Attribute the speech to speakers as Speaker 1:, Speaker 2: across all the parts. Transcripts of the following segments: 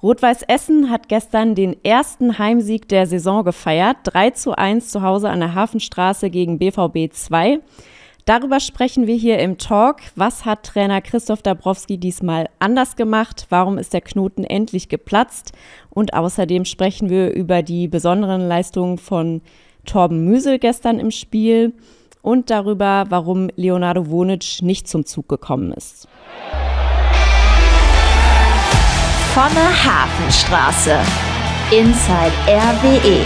Speaker 1: Rot-Weiß Essen hat gestern den ersten Heimsieg der Saison gefeiert. 3 zu 1 zu Hause an der Hafenstraße gegen BVB 2. Darüber sprechen wir hier im Talk. Was hat Trainer Christoph Dabrowski diesmal anders gemacht? Warum ist der Knoten endlich geplatzt? Und außerdem sprechen wir über die besonderen Leistungen von Torben Müsel gestern im Spiel und darüber, warum Leonardo Wonic nicht zum Zug gekommen ist. Von der Hafenstraße. Inside RWE.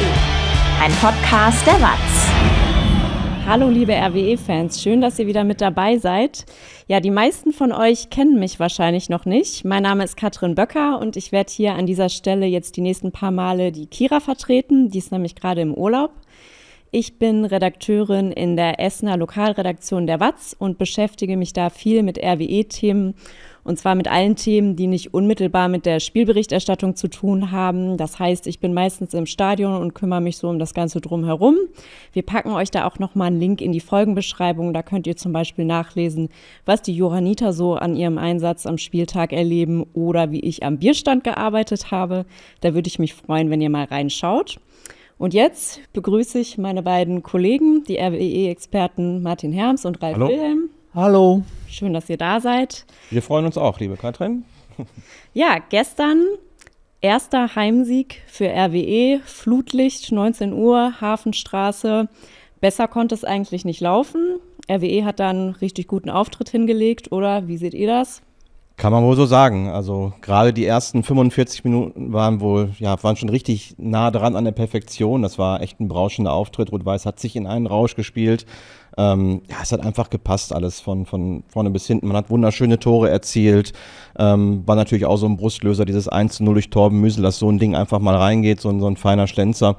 Speaker 1: Ein Podcast der WAZ. Hallo liebe RWE-Fans, schön, dass ihr wieder mit dabei seid. Ja, die meisten von euch kennen mich wahrscheinlich noch nicht. Mein Name ist Katrin Böcker und ich werde hier an dieser Stelle jetzt die nächsten paar Male die Kira vertreten. Die ist nämlich gerade im Urlaub. Ich bin Redakteurin in der Essener Lokalredaktion der WAZ und beschäftige mich da viel mit RWE-Themen und zwar mit allen Themen, die nicht unmittelbar mit der Spielberichterstattung zu tun haben. Das heißt, ich bin meistens im Stadion und kümmere mich so um das Ganze drumherum. Wir packen euch da auch nochmal einen Link in die Folgenbeschreibung. Da könnt ihr zum Beispiel nachlesen, was die Johanniter so an ihrem Einsatz am Spieltag erleben oder wie ich am Bierstand gearbeitet habe. Da würde ich mich freuen, wenn ihr mal reinschaut. Und jetzt begrüße ich meine beiden Kollegen, die RWE-Experten Martin Herms und Ralf Hallo. Wilhelm. Hallo. Schön, dass ihr da seid.
Speaker 2: Wir freuen uns auch, liebe Katrin.
Speaker 1: Ja, gestern erster Heimsieg für RWE, Flutlicht, 19 Uhr, Hafenstraße. Besser konnte es eigentlich nicht laufen. RWE hat dann richtig guten Auftritt hingelegt, oder wie seht ihr das?
Speaker 2: Kann man wohl so sagen. Also gerade die ersten 45 Minuten waren wohl, ja, waren schon richtig nah dran an der Perfektion. Das war echt ein brauschender Auftritt. Rot-Weiß hat sich in einen Rausch gespielt, ähm, ja, es hat einfach gepasst alles von, von vorne bis hinten. Man hat wunderschöne Tore erzielt. Ähm, war natürlich auch so ein Brustlöser, dieses 1-0 durch Torben Müsel, dass so ein Ding einfach mal reingeht, so, ein, so ein feiner Schlenzer.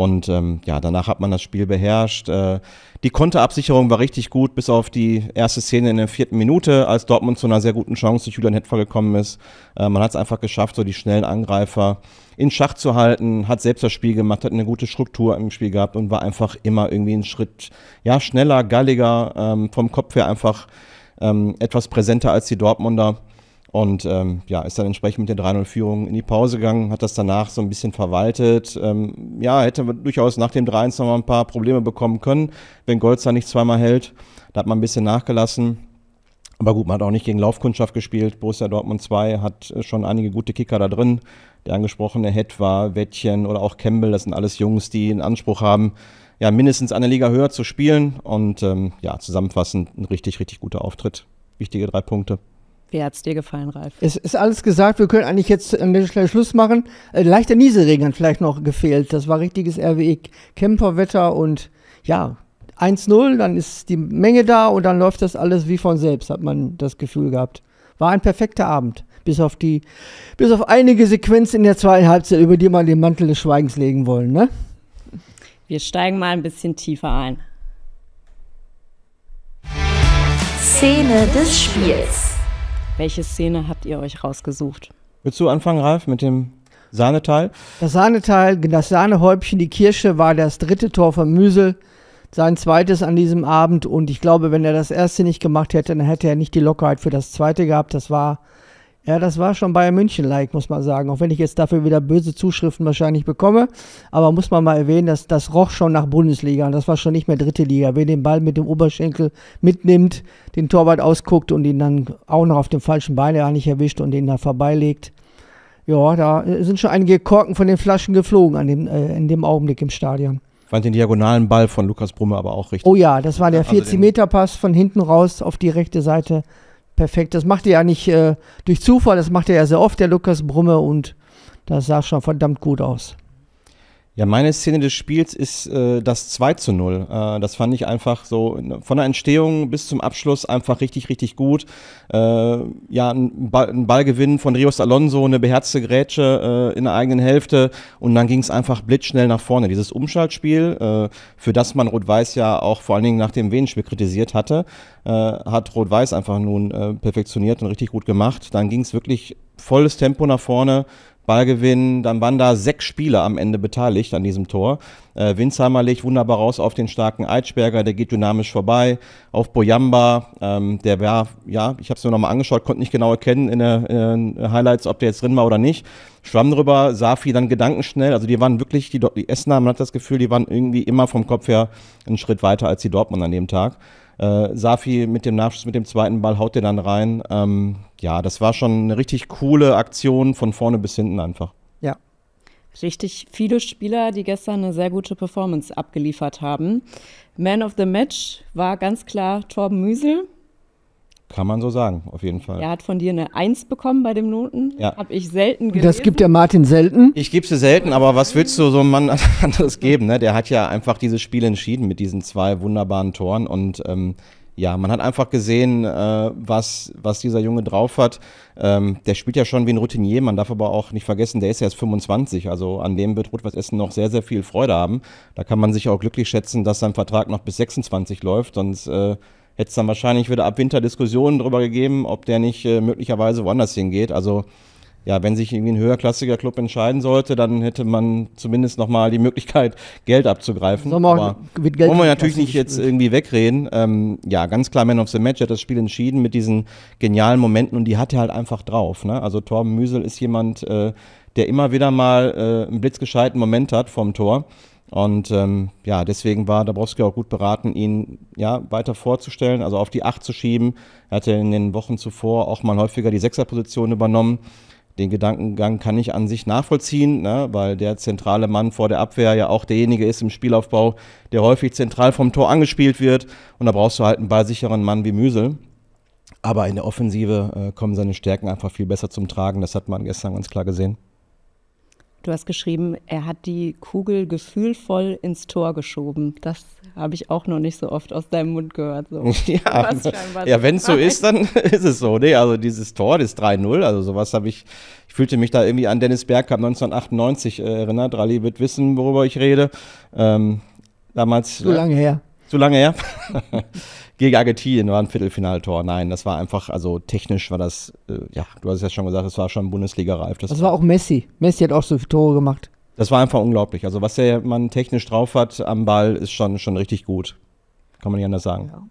Speaker 2: Und ähm, ja, danach hat man das Spiel beherrscht. Äh, die Konterabsicherung war richtig gut, bis auf die erste Szene in der vierten Minute, als Dortmund zu einer sehr guten Chance durch Julian Hetfer gekommen ist. Äh, man hat es einfach geschafft, so die schnellen Angreifer in Schach zu halten, hat selbst das Spiel gemacht, hat eine gute Struktur im Spiel gehabt und war einfach immer irgendwie einen Schritt ja, schneller, galliger, ähm, vom Kopf her einfach ähm, etwas präsenter als die Dortmunder. Und ähm, ja, ist dann entsprechend mit der 3-0-Führung in die Pause gegangen, hat das danach so ein bisschen verwaltet. Ähm, ja, hätte durchaus nach dem 3-1 nochmal ein paar Probleme bekommen können, wenn Golzer nicht zweimal hält. Da hat man ein bisschen nachgelassen. Aber gut, man hat auch nicht gegen Laufkundschaft gespielt. Borussia Dortmund 2 hat äh, schon einige gute Kicker da drin. Der angesprochene Het war, Wettchen oder auch Campbell, das sind alles Jungs, die einen Anspruch haben, ja, mindestens eine Liga höher zu spielen. Und ähm, ja, zusammenfassend ein richtig, richtig guter Auftritt. Wichtige drei Punkte.
Speaker 3: Wie hat es dir gefallen, Ralf? Es ist alles gesagt. Wir können eigentlich jetzt an der Stelle Schluss machen. Äh, leichter Nieselregen hat vielleicht noch gefehlt. Das war richtiges rwe kämpferwetter und ja, 1-0, dann ist die Menge da und dann läuft das alles wie von selbst, hat man das Gefühl gehabt. War ein perfekter Abend. Bis auf die, bis auf einige Sequenzen in der zweiten Halbzeit, über die wir den Mantel des Schweigens legen wollen, ne?
Speaker 1: Wir steigen mal ein bisschen tiefer ein.
Speaker 2: Szene des Spiels. Welche Szene habt ihr euch rausgesucht? Willst du anfangen, Ralf, mit dem Sahneteil? Das Sahneteil, das Sahnehäubchen, die Kirsche war
Speaker 3: das dritte Tor von Müsel, sein zweites an diesem Abend. Und ich glaube, wenn er das erste nicht gemacht hätte, dann hätte er nicht die Lockerheit für das zweite gehabt. Das war ja, das war schon Bayern München-like, muss man sagen. Auch wenn ich jetzt dafür wieder böse Zuschriften wahrscheinlich bekomme. Aber muss man mal erwähnen, dass das roch schon nach Bundesliga und das war schon nicht mehr dritte Liga. Wer den Ball mit dem Oberschenkel mitnimmt, den Torwart ausguckt und ihn dann auch noch auf dem falschen Bein ja nicht erwischt und den da vorbeilegt. Ja, da sind schon einige Korken von den Flaschen geflogen an dem, äh, in dem Augenblick im Stadion.
Speaker 2: Ich fand den diagonalen Ball von Lukas Brumme aber auch richtig. Oh
Speaker 3: ja, das war der 40-Meter-Pass also von hinten raus auf die rechte Seite perfekt. Das macht er ja nicht äh, durch Zufall, das macht er ja sehr oft, der Lukas Brumme, und das sah schon verdammt gut aus.
Speaker 2: Ja, meine Szene des Spiels ist äh, das 2 zu 0. Äh, das fand ich einfach so ne, von der Entstehung bis zum Abschluss einfach richtig, richtig gut. Äh, ja, ein, Ball, ein, Ballgewinn von Rios Alonso, eine beherzte Grätsche äh, in der eigenen Hälfte und dann ging es einfach blitzschnell nach vorne. Dieses Umschaltspiel, äh, für das man Rot-Weiß ja auch vor allen Dingen nach dem Venenspiel kritisiert hatte, äh, hat Rot-Weiß einfach nun äh, perfektioniert und richtig gut gemacht. Dann ging es wirklich volles Tempo nach vorne, Ballgewinn, dann waren da sechs Spieler am Ende beteiligt an diesem Tor. Äh, Winsheimer legt wunderbar raus auf den starken Eitschberger, der geht dynamisch vorbei, auf Boyamba, ähm, der war, ja, ich habe es mir nochmal angeschaut, konnte nicht genau erkennen in, den Highlights, ob der jetzt drin war oder nicht. Schwamm drüber, Safi dann gedankenschnell, also die waren wirklich, die, die Essener, man hat das Gefühl, die waren irgendwie immer vom Kopf her einen Schritt weiter als die Dortmund an dem Tag. Äh, Safi mit dem Nachschuss, mit dem zweiten Ball haut den dann rein. Ähm, ja, das war schon eine richtig coole Aktion von vorne bis hinten einfach.
Speaker 3: Ja.
Speaker 1: Richtig viele Spieler, die gestern eine sehr gute Performance abgeliefert haben. Man of the Match war ganz klar Torben Müsel
Speaker 2: kann man so sagen, auf jeden Fall. Er
Speaker 1: hat von dir eine Eins bekommen bei dem Noten. Ja. Habe ich selten
Speaker 3: gelesen. Das gibt der Martin selten.
Speaker 2: Ich gebe sie selten, aber was willst du so einem Mann anderes geben? Ne? Der hat ja einfach dieses Spiel entschieden mit diesen zwei wunderbaren Toren. Und ähm, ja, man hat einfach gesehen, äh, was, was dieser Junge drauf hat. Ähm, der spielt ja schon wie ein Routinier. Man darf aber auch nicht vergessen, der ist ja erst 25. Also an dem wird Rot-Weiß Essen noch sehr, sehr viel Freude haben. Da kann man sich auch glücklich schätzen, dass sein Vertrag noch bis 26 läuft. Sonst. Äh, hätte es dann wahrscheinlich wieder ab Winter Diskussionen darüber gegeben, ob der nicht äh, möglicherweise woanders hingeht. Also ja, wenn sich irgendwie ein höherklassiger Club entscheiden sollte, dann hätte man zumindest nochmal die Möglichkeit, Geld abzugreifen. Sommer Aber mit Geld wollen wir natürlich nicht jetzt irgendwie wegreden. Ähm, ja, ganz klar, Man of the Match hat das Spiel entschieden mit diesen genialen Momenten und die hat er halt einfach drauf. Ne? Also Torben Müsel ist jemand, äh, der immer wieder mal äh, einen blitzgescheiten Moment hat vom Tor. Und ähm, ja, deswegen war Dabrowski auch gut beraten, ihn ja weiter vorzustellen, also auf die Acht zu schieben. Er hatte in den Wochen zuvor auch mal häufiger die Sechserposition übernommen. Den Gedankengang kann ich an sich nachvollziehen, ne, weil der zentrale Mann vor der Abwehr ja auch derjenige ist im Spielaufbau, der häufig zentral vom Tor angespielt wird. Und da brauchst du halt einen ballsicheren Mann wie Müsel. Aber in der Offensive äh, kommen seine Stärken einfach viel besser zum Tragen. Das hat man gestern ganz klar gesehen.
Speaker 1: Du hast geschrieben, er hat die Kugel gefühlvoll ins Tor geschoben. Das habe ich auch noch nicht so oft aus deinem Mund gehört. So. Ja, also, ja wenn es so ist,
Speaker 2: dann ist es so. Nee, also dieses Tor, das 3-0, also sowas habe ich, ich fühlte mich da irgendwie an Dennis Bergkamp 1998 äh, erinnert. Rally wird wissen, worüber ich rede. Ähm, damals. So ne? lange her. Zu lange her. Gegen Argentinien war ein Viertelfinaltor. Nein, das war einfach, also technisch war das, äh, ja, du hast es ja schon gesagt, es war schon Bundesliga-reif. Das, das
Speaker 3: war auch Messi. Messi hat auch so viele Tore gemacht.
Speaker 2: Das war einfach unglaublich. Also was der Mann technisch drauf hat am Ball, ist schon, schon richtig gut. Kann man nicht anders sagen. Ja.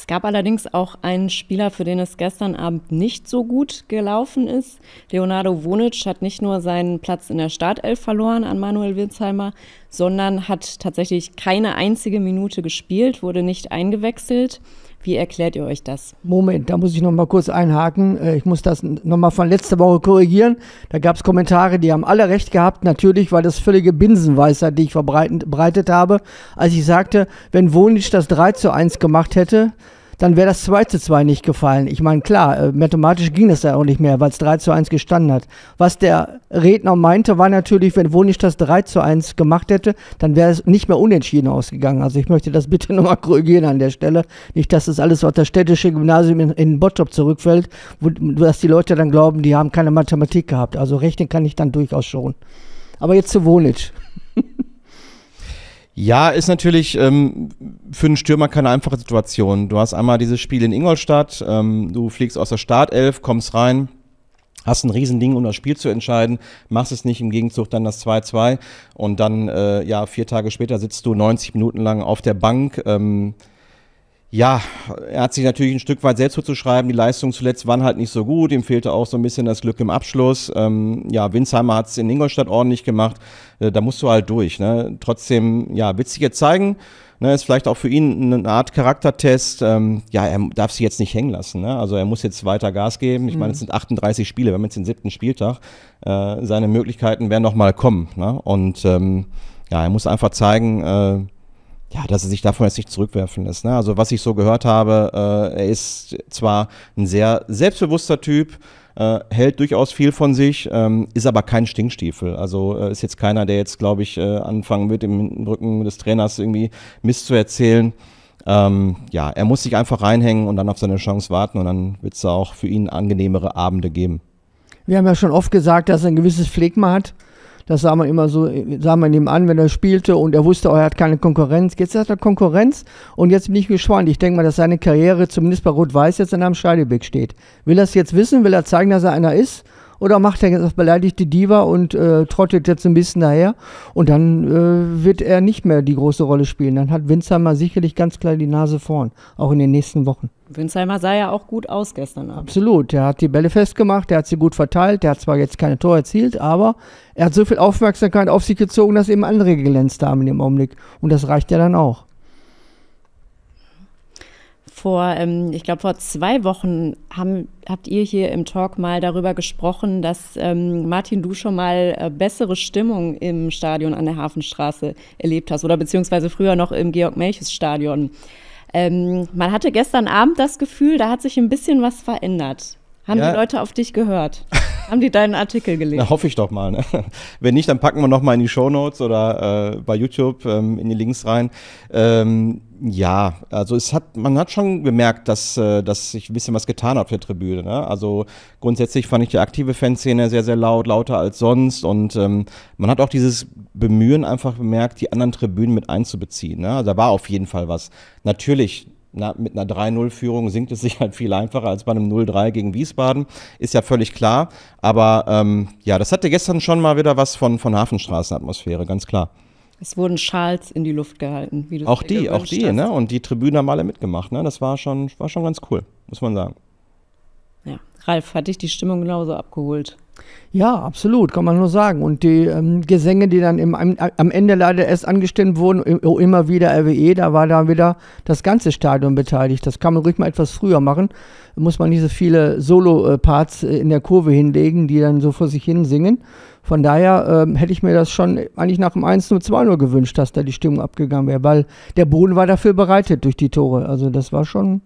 Speaker 1: Es gab allerdings auch einen Spieler, für den es gestern Abend nicht so gut gelaufen ist. Leonardo Wonic hat nicht nur seinen Platz in der Startelf verloren an Manuel Winsheimer, sondern hat tatsächlich keine einzige Minute gespielt, wurde nicht eingewechselt. Wie erklärt ihr
Speaker 3: euch das? Moment, da muss ich noch mal kurz einhaken. Äh, ich muss das noch mal von letzter Woche korrigieren. Da gab es Kommentare, die haben alle recht gehabt, natürlich, war das völlige Binsenweisheit, die ich verbreitet habe, als ich sagte, wenn Wonitsch das 3 zu 1 gemacht hätte, dann wäre das 2 zu 2 nicht gefallen. Ich meine, klar, äh, mathematisch ging das ja auch nicht mehr, weil es 3 zu 1 gestanden hat. Was der Redner meinte, war natürlich, wenn Wonisch das 3 zu 1 gemacht hätte, dann wäre es nicht mehr unentschieden ausgegangen. Also ich möchte das bitte nochmal korrigieren an der Stelle. Nicht, dass das alles auf das städtische Gymnasium in, in Bottrop zurückfällt, wo, dass die Leute dann glauben, die haben keine Mathematik gehabt. Also rechnen kann ich dann durchaus schon. Aber jetzt zu Wonisch.
Speaker 2: Ja, ist natürlich ähm, für einen Stürmer keine einfache Situation. Du hast einmal dieses Spiel in Ingolstadt, ähm, du fliegst aus der Startelf, kommst rein, hast ein Riesending, um das Spiel zu entscheiden, machst es nicht, im Gegenzug dann das 2-2 und dann, äh, ja, vier Tage später sitzt du 90 Minuten lang auf der Bank. Ähm, ja, er hat sich natürlich ein Stück weit selbst zuzuschreiben. Die Leistungen zuletzt waren halt nicht so gut. Ihm fehlte auch so ein bisschen das Glück im Abschluss. Ähm, ja, Winsheimer hat es in Ingolstadt ordentlich gemacht. Äh, da musst du halt durch. Ne? Trotzdem, ja, wird sich jetzt zeigen. Ne, ist vielleicht auch für ihn eine Art Charaktertest. Ähm, ja, er darf sie jetzt nicht hängen lassen. Ne? Also er muss jetzt weiter Gas geben. Ich mhm. meine, es mhm. sind 38 Spiele. Wir haben jetzt den siebten Spieltag. Äh, seine Möglichkeiten werden noch mal kommen. Ne? Und ähm, ja, er muss einfach zeigen, äh, ja, dass er sich davon jetzt nicht zurückwerfen lässt. Ne? Also was ich so gehört habe, äh, er ist zwar ein sehr selbstbewusster Typ, äh, hält durchaus viel von sich, ähm, ist aber kein Stinkstiefel. Also äh, ist jetzt keiner, der jetzt, glaube ich, äh, anfangen wird, im Rücken des Trainers irgendwie Mist zu erzählen. Ähm, ja, er muss sich einfach reinhängen und dann auf seine Chance warten und dann wird es auch für ihn angenehmere Abende geben.
Speaker 3: Wir haben ja schon oft gesagt, dass er ein gewisses Pflegma hat. Das sah man immer so, äh, sah man ihm an, wenn er spielte und er wusste, oh, er hat keine Konkurrenz. Jetzt hat er Konkurrenz und jetzt bin ich gespannt. Ich denke mal, dass seine Karriere zumindest bei Rot-Weiß jetzt an einem Scheideweg steht. Will er es jetzt wissen? Will er zeigen, dass er einer ist? Oder macht er jetzt das beleidigte Diva und äh, trottet jetzt ein bisschen daher? Und dann äh, wird er nicht mehr die große Rolle spielen. Dann hat Winzheimer sicherlich ganz klar die Nase vorn, auch in den nächsten Wochen.
Speaker 1: Winsheimer sah ja auch gut aus gestern Abend.
Speaker 3: Absolut, er hat die Bälle festgemacht, er hat sie gut verteilt, er hat zwar jetzt keine Tore erzielt, aber er hat so viel Aufmerksamkeit auf sich gezogen, dass eben andere geglänzt haben in dem Augenblick. Und das reicht ja dann auch.
Speaker 1: Vor, ähm, ich glaube, vor zwei Wochen haben, habt ihr hier im Talk mal darüber gesprochen, dass ähm, Martin, du schon mal äh, bessere Stimmung im Stadion an der Hafenstraße erlebt hast oder beziehungsweise früher noch im Georg-Melches-Stadion. Ähm, man hatte gestern Abend das Gefühl, da hat sich ein bisschen was verändert. Haben ja. die Leute auf dich gehört? Haben die deinen Artikel
Speaker 2: gelesen? Na, hoffe ich doch mal. Ne? Wenn nicht, dann packen wir nochmal in die Show Notes oder äh, bei YouTube ähm, in die Links rein. Ähm, ja, also es hat, man hat schon gemerkt, dass, äh, dass sich ein bisschen was getan hat auf der Tribüne. Ne? Also grundsätzlich fand ich die aktive Fanszene sehr, sehr laut, lauter als sonst. Und ähm, man hat auch dieses Bemühen einfach bemerkt, die anderen Tribünen mit einzubeziehen. Ne? Also da war auf jeden Fall was. Natürlich, na, mit einer 3-0-Führung sinkt es sich halt viel einfacher als bei einem 0-3 gegen Wiesbaden. Ist ja völlig klar. Aber ähm, ja, das hatte gestern schon mal wieder was von, von Hafenstraßenatmosphäre, ganz klar.
Speaker 1: Es wurden Schals in die Luft gehalten, wie du Auch die, auch die, ne? hast. ne?
Speaker 2: Und die Tribünen haben alle mitgemacht, ne? Das war schon, war schon ganz cool, muss man sagen.
Speaker 1: Ja. Ralf, hat dich die Stimmung genauso abgeholt?
Speaker 3: Ja, absolut, kann man nur sagen. Und die ähm, Gesänge, die dann im, am, am, Ende leider erst angestimmt wurden, oh, immer wieder RWE, da war dann wieder das ganze Stadion beteiligt. Das kann man ruhig mal etwas früher machen. Muss man nicht so viele Solo-Parts äh, in der Kurve hinlegen, die dann so vor sich hin singen. Von daher ähm, hätte ich mir das schon eigentlich nach dem 1-0, 2 nur gewünscht, dass da die Stimmung abgegangen wäre, weil der Boden war dafür bereitet durch die Tore. Also das war schon,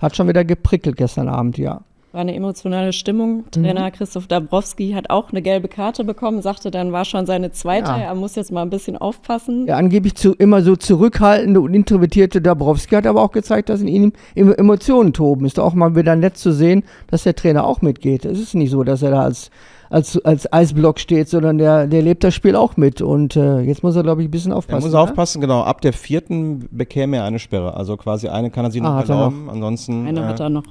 Speaker 3: hat schon wieder geprickelt gestern Abend, ja
Speaker 1: war eine emotionale Stimmung. Trainer mhm. Christoph Dabrowski hat auch eine gelbe Karte bekommen, sagte dann, war schon seine zweite, ja. er muss jetzt mal ein bisschen aufpassen.
Speaker 3: Der angeblich zu, immer so zurückhaltende und introvertierte Dabrowski hat aber auch gezeigt, dass in ihm Emotionen toben. Ist auch mal wieder nett zu sehen, dass der Trainer auch mitgeht. Es ist nicht so, dass er da als, als, als Eisblock steht, sondern der, der lebt das Spiel auch mit. Und äh, jetzt muss er, glaube ich, ein bisschen aufpassen. Er muss oder? Ne? aufpassen,
Speaker 2: genau. Ab der vierten bekäme er eine Sperre. Also quasi eine kann er sich ah, noch erlauben. Ansonsten. Eine äh, hat er noch.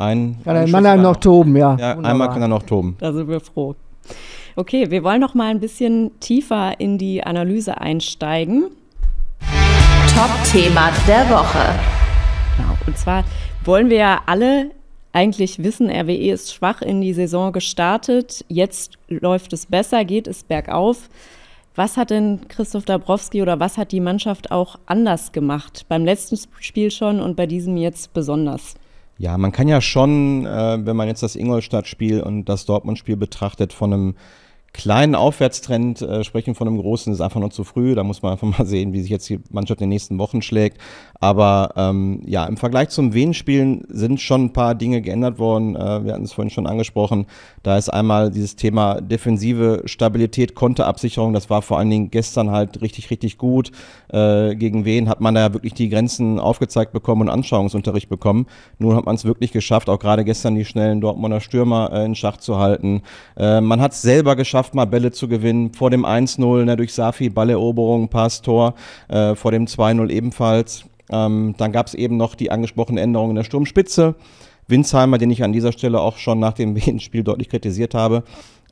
Speaker 2: Ein kann ein Mannheim noch toben, ja. ja einmal kann er noch toben. Da sind wir froh.
Speaker 1: Okay, wir wollen noch mal ein bisschen tiefer in die Analyse einsteigen. Top-Thema der Woche. Genau. Und zwar wollen wir ja alle eigentlich wissen, RWE ist schwach in die Saison gestartet. Jetzt läuft es besser, geht es bergauf. Was hat denn Christoph Dabrowski oder was hat die Mannschaft auch anders gemacht? Beim letzten Spiel schon und bei diesem jetzt besonders?
Speaker 2: Ja, man kann ja schon, äh, wenn man jetzt das Ingolstadt-Spiel und das Dortmund-Spiel betrachtet, von einem kleinen Aufwärtstrend äh, sprechen von einem großen ist einfach noch zu früh. Da muss man einfach mal sehen, wie sich jetzt die Mannschaft in den nächsten Wochen schlägt. Aber ähm, ja, im Vergleich zum Wien-Spielen sind schon ein paar Dinge geändert worden. Äh, wir hatten es vorhin schon angesprochen. Da ist einmal dieses Thema defensive Stabilität, Konterabsicherung. Das war vor allen Dingen gestern halt richtig, richtig gut. Äh, gegen wen hat man da wirklich die Grenzen aufgezeigt bekommen und Anschauungsunterricht bekommen. Nun hat man es wirklich geschafft, auch gerade gestern die schnellen Dortmunder Stürmer äh, in Schach zu halten. Äh, man hat es selber geschafft, Kraft mal Bälle zu gewinnen. Vor dem 1-0 ne, durch Safi, Balleroberung, Pass, Tor. Äh, vor dem 2-0 ebenfalls. Ähm, dann gab es eben noch die angesprochene Änderung in der Sturmspitze. Winsheimer, den ich an dieser Stelle auch schon nach dem Spiel deutlich kritisiert habe,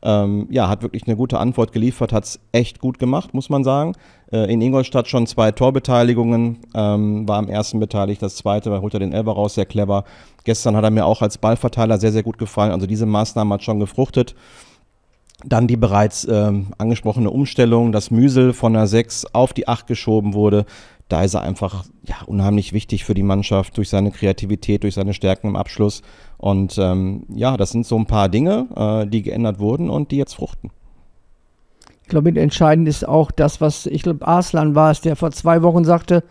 Speaker 2: ähm, ja, hat wirklich eine gute Antwort geliefert, hat es echt gut gemacht, muss man sagen. Äh, in Ingolstadt schon zwei Torbeteiligungen, ähm, war am ersten beteiligt, das zweite, weil holt er den Elber raus, sehr clever. Gestern hat er mir auch als Ballverteiler sehr, sehr gut gefallen. Also diese Maßnahme hat schon gefruchtet. Dann die bereits ähm, angesprochene Umstellung, dass Müsel von der 6 auf die 8 geschoben wurde. Da ist er einfach ja, unheimlich wichtig für die Mannschaft durch seine Kreativität, durch seine Stärken im Abschluss. Und ähm, ja, das sind so ein paar Dinge, äh, die geändert wurden und die jetzt fruchten.
Speaker 3: Ich glaube, entscheidend ist auch das, was ich glaube, Arslan war es, der vor zwei Wochen sagte,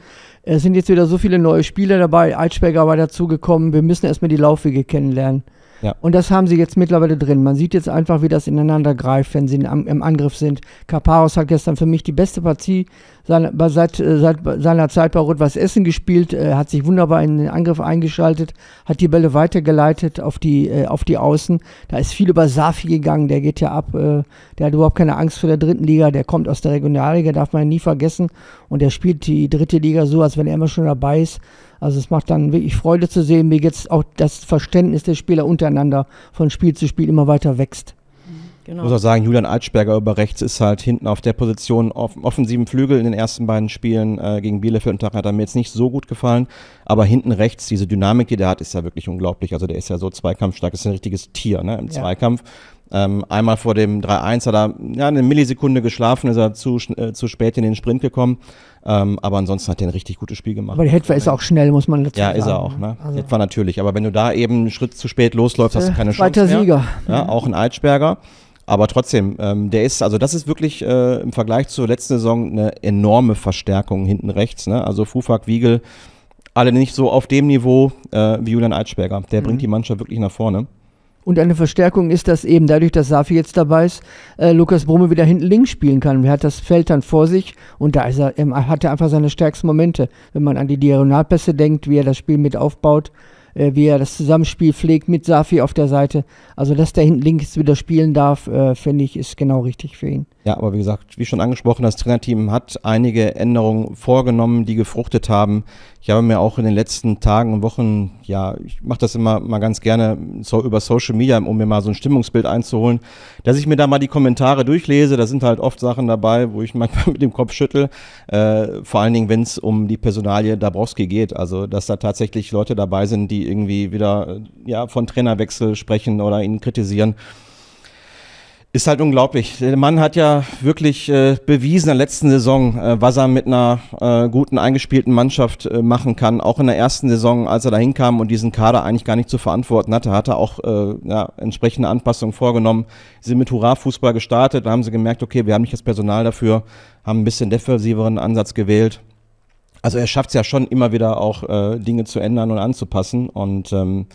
Speaker 3: es sind jetzt wieder so viele neue Spieler dabei, Eitschberger war dazugekommen, wir müssen erstmal die Laufwege kennenlernen. Ja. Und das haben sie jetzt mittlerweile drin. Man sieht jetzt einfach, wie das ineinander greift, wenn sie in, am, im Angriff sind. Kaparos hat gestern für mich die beste Partie seine, seit, äh, seit, seiner Zeit bei Rot-Weiß Essen gespielt, äh, hat sich wunderbar in den Angriff eingeschaltet, hat die Bälle weitergeleitet auf die, äh, auf die Außen. Da ist viel über Safi gegangen, der geht ja ab. Äh, der hat überhaupt keine Angst vor der dritten Liga, der kommt aus der Regionalliga, darf man nie vergessen. Und der spielt die dritte Liga so, als wenn er immer schon dabei ist. Also es macht dann wirklich Freude zu sehen, wie jetzt auch das Verständnis der Spieler untereinander von Spiel zu Spiel immer weiter wächst.
Speaker 2: Genau. Ich muss auch sagen, Julian Altsperger über rechts ist halt hinten auf der Position auf offensiven Flügel in den ersten beiden Spielen äh, gegen Bielefeld und Tag hat er mir jetzt nicht so gut gefallen. Aber hinten rechts, diese Dynamik, die der hat, ist ja wirklich unglaublich. Also der ist ja so zweikampfstark, ist ein richtiges Tier ne, im ja. Zweikampf. Ähm, einmal vor dem 3-1 hat er ja, eine Millisekunde geschlafen, ist er zu, äh, zu spät in den Sprint gekommen. Ähm, aber ansonsten hat er ein richtig gutes Spiel gemacht. Aber der Hetfer ist
Speaker 3: auch schnell, muss man dazu ja, sagen. Ja, ist er auch. Ne? ne? Also.
Speaker 2: Hetfer natürlich. Aber wenn du da eben einen Schritt zu spät losläufst, hast du keine äh, Chance mehr. Sieger. Ja, auch ein Altschberger. Aber trotzdem, ähm, der ist, also das ist wirklich äh, im Vergleich zur letzten Saison eine enorme Verstärkung hinten rechts. Ne? Also Fufak, Wiegel, alle nicht so auf dem Niveau äh, wie Julian Eitschberger. Der mhm. bringt die Mannschaft wirklich nach vorne.
Speaker 3: Und eine Verstärkung ist, dass eben dadurch, dass Safi jetzt dabei ist, äh, Lukas Brumme wieder hinten links spielen kann. Er hat das Feld dann vor sich und da ist er, ähm, hat er einfach seine stärksten Momente. Wenn man an die Diagonalpässe denkt, wie er das Spiel mit aufbaut, äh, wie er das Zusammenspiel pflegt mit Safi auf der Seite. Also, dass der hinten links wieder spielen darf, äh, finde ich, ist genau richtig für ihn.
Speaker 2: Ja, aber wie gesagt, wie schon angesprochen, das Trainerteam hat einige Änderungen vorgenommen, die gefruchtet haben. Ich habe mir auch in den letzten Tagen und Wochen, ja, ich mache das immer mal ganz gerne so über Social Media, um mir mal so ein Stimmungsbild einzuholen, dass ich mir da mal die Kommentare durchlese. Da sind halt oft Sachen dabei, wo ich manchmal mit dem Kopf schüttel. Äh, vor allen Dingen, wenn es um die Personalie Dabrowski geht. Also, dass da tatsächlich Leute dabei sind, die irgendwie wieder äh, ja, von Trainerwechsel sprechen oder ihn kritisieren. Ist halt unglaublich. Der Mann hat ja wirklich äh, bewiesen in der letzten Saison, äh, was er mit einer äh, guten eingespielten Mannschaft äh, machen kann. Auch in der ersten Saison, als er dahin kam und diesen Kader eigentlich gar nicht zu verantworten hatte, hat er auch äh, ja, entsprechende Anpassungen vorgenommen. Sie sind mit Hurra-Fußball gestartet, da haben sie gemerkt, okay, wir haben nicht das Personal dafür, haben ein bisschen defensiveren Ansatz gewählt. Also er schafft es ja schon immer wieder auch äh, Dinge zu ändern und anzupassen und ähm,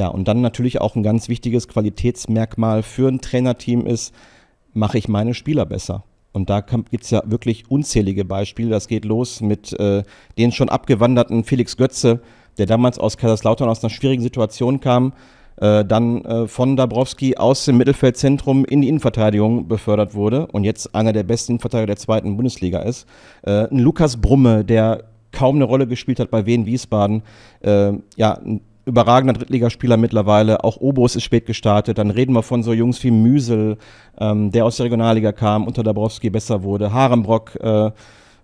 Speaker 2: ja, und dann natürlich auch ein ganz wichtiges Qualitätsmerkmal für ein Trainerteam ist, mache ich meine Spieler besser? Und da gibt es ja wirklich unzählige Beispiele. Das geht los mit äh, den schon abgewanderten Felix Götze, der damals aus Kaiserslautern aus einer schwierigen Situation kam, äh, dann äh, von Dabrowski aus dem Mittelfeldzentrum in die Innenverteidigung befördert wurde und jetzt einer der besten Innenverteidiger der zweiten Bundesliga ist. Äh, ein Lukas Brumme, der kaum eine Rolle gespielt hat bei Wien Wiesbaden. Äh, ja, ein überragender Drittligaspieler mittlerweile. Auch Obos ist spät gestartet. Dann reden wir von so Jungs wie Müsel, ähm, der aus der Regionalliga kam, unter Dabrowski besser wurde. Harembrock äh,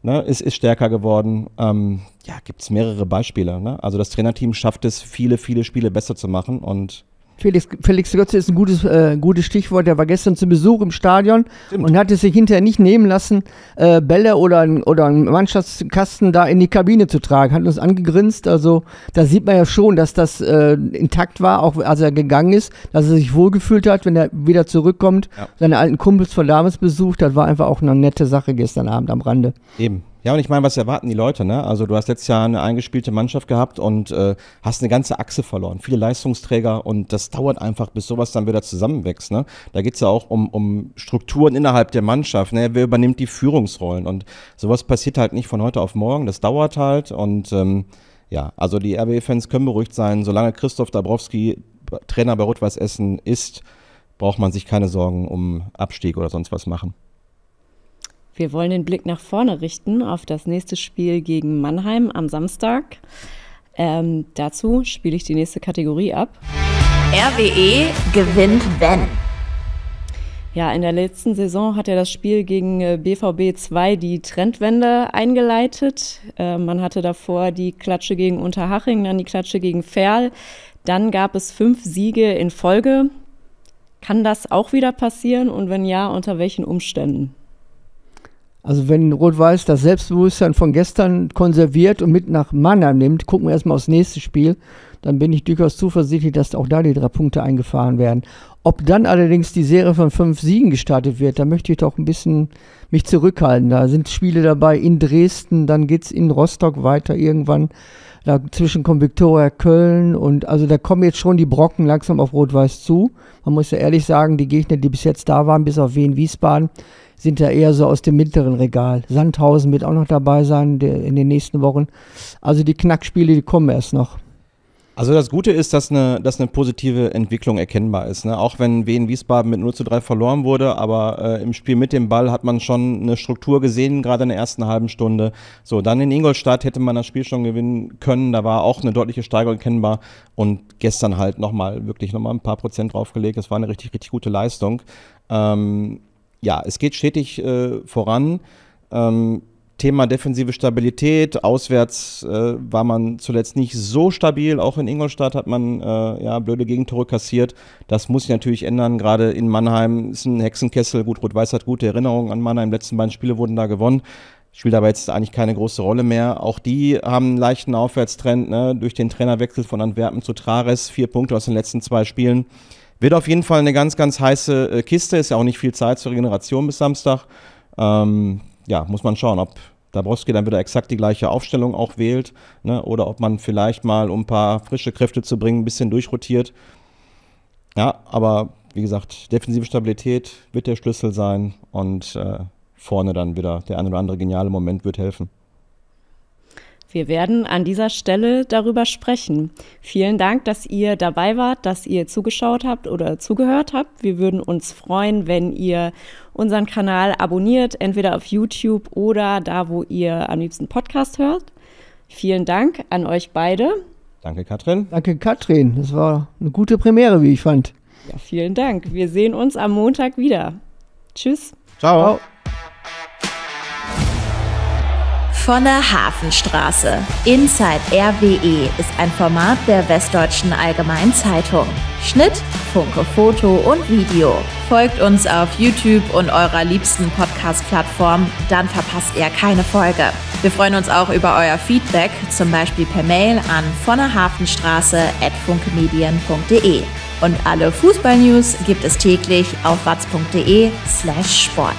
Speaker 2: ne, ist, ist stärker geworden. Ähm, ja, gibt es mehrere Beispiele. Ne? Also das Trainerteam schafft es, viele, viele Spiele besser zu machen und
Speaker 3: Felix, Felix Götze ist ein gutes, äh, gutes Stichwort. Der war gestern zu Besuch im Stadion Stimmt. und hat es sich hinterher nicht nehmen lassen, äh, Bälle oder, oder einen Mannschaftskasten da in die Kabine zu tragen. Hat uns angegrinst. Also da sieht man ja schon, dass das äh, intakt war, auch als er gegangen ist, dass er sich wohlgefühlt hat, wenn er wieder zurückkommt, ja. seine alten Kumpels von damals besucht. Das war einfach auch eine nette Sache gestern Abend am Rande.
Speaker 2: Eben. Ja, und ich meine, was erwarten die Leute? Ne? Also du hast letztes Jahr eine eingespielte Mannschaft gehabt und äh, hast eine ganze Achse verloren, viele Leistungsträger und das dauert einfach, bis sowas dann wieder zusammenwächst. Ne? Da geht es ja auch um, um Strukturen innerhalb der Mannschaft. Ne? Wer übernimmt die Führungsrollen? Und sowas passiert halt nicht von heute auf morgen. Das dauert halt und ähm, ja, also die rwe fans können beruhigt sein. Solange Christoph Dabrowski Trainer bei Rot-Weiß Essen ist, braucht man sich keine Sorgen um Abstieg oder sonst was machen.
Speaker 1: Wir wollen den Blick nach vorne richten auf das nächste Spiel gegen Mannheim am Samstag. Ähm, dazu spiele ich die nächste Kategorie ab. RWE gewinnt wenn. Ja, in der letzten Saison hat ja das Spiel gegen BVB äh, 2 die Trendwende eingeleitet. Äh, man hatte davor die Klatsche gegen Unterhaching, dann die Klatsche gegen Ferl. Dann gab es fünf Siege in Folge. Kann das auch wieder passieren und wenn ja, unter welchen Umständen?
Speaker 3: Also wenn Rot-Weiß das Selbstbewusstsein von gestern konserviert und mit nach Mannheim nimmt, gucken wir erstmal aufs nächste Spiel, dann bin ich durchaus zuversichtlich, dass auch da die drei Punkte eingefahren werden. Ob dann allerdings die Serie von fünf Siegen gestartet wird, da möchte ich doch ein bisschen mich zurückhalten. Da sind Spiele dabei in Dresden, dann geht's in Rostock weiter irgendwann. Dazwischen zwischen Viktoria Köln und also da kommen jetzt schon die Brocken langsam auf Rot-Weiß zu. Man muss ja ehrlich sagen, die Gegner, die bis jetzt da waren, bis auf Wien, Wiesbaden, sind ja eher so aus dem mittleren Regal. Sandhausen wird auch noch dabei sein in den nächsten Wochen. Also die Knackspiele, die kommen erst noch.
Speaker 2: Also das Gute ist, dass eine, dass eine positive Entwicklung erkennbar ist. Ne? Auch wenn Wien Wiesbaden mit 0 zu 3 verloren wurde, aber äh, im Spiel mit dem Ball hat man schon eine Struktur gesehen, gerade in der ersten halben Stunde. So, dann in Ingolstadt hätte man das Spiel schon gewinnen können. Da war auch eine deutliche Steigerung erkennbar. Und gestern halt nochmal, wirklich nochmal ein paar Prozent draufgelegt. Das war eine richtig, richtig gute Leistung. Ähm, ja, es geht stetig äh, voran. Ähm, Thema defensive Stabilität. Auswärts äh, war man zuletzt nicht so stabil. Auch in Ingolstadt hat man äh, ja, blöde Gegentore kassiert. Das muss sich natürlich ändern. Gerade in Mannheim ist ein Hexenkessel. Gut, Rot-Weiß hat gute Erinnerungen an Mannheim. Die letzten beiden Spiele wurden da gewonnen. Spielt aber jetzt eigentlich keine große Rolle mehr. Auch die haben einen leichten Aufwärtstrend ne? durch den Trainerwechsel von Antwerpen zu Trares. Vier Punkte aus den letzten zwei Spielen. Wird auf jeden Fall eine ganz, ganz heiße äh, Kiste. Ist ja auch nicht viel Zeit zur Regeneration bis Samstag. Ähm, ja, muss man schauen, ob Dabrowski dann wieder exakt die gleiche Aufstellung auch wählt ne? oder ob man vielleicht mal, um ein paar frische Kräfte zu bringen, ein bisschen durchrotiert. Ja, aber wie gesagt, defensive Stabilität wird der Schlüssel sein und äh, vorne dann wieder der ein oder andere geniale Moment wird helfen.
Speaker 1: Wir werden an dieser Stelle darüber sprechen. Vielen Dank, dass ihr dabei wart, dass ihr zugeschaut habt oder zugehört habt. Wir würden uns freuen, wenn ihr unseren Kanal abonniert, entweder auf YouTube oder da, wo ihr am liebsten Podcast hört. Vielen Dank an euch beide.
Speaker 3: Danke, Katrin. Danke, Katrin. Das war eine gute Premiere, wie ich fand.
Speaker 1: Ja, vielen Dank. Wir sehen uns am Montag wieder. Tschüss. Ciao. Ciao. Vonner Hafenstraße. Inside RWE ist ein Format der Westdeutschen Allgemeinen Zeitung. Schnitt, Funke Foto und Video. Folgt uns auf YouTube und eurer liebsten Podcast-Plattform, dann verpasst ihr keine Folge. Wir freuen uns auch über euer Feedback, zum Beispiel per Mail an vonnerhafenstraße.funkemedien.de. Und alle Fußball-News gibt es täglich auf watz.de slash sport.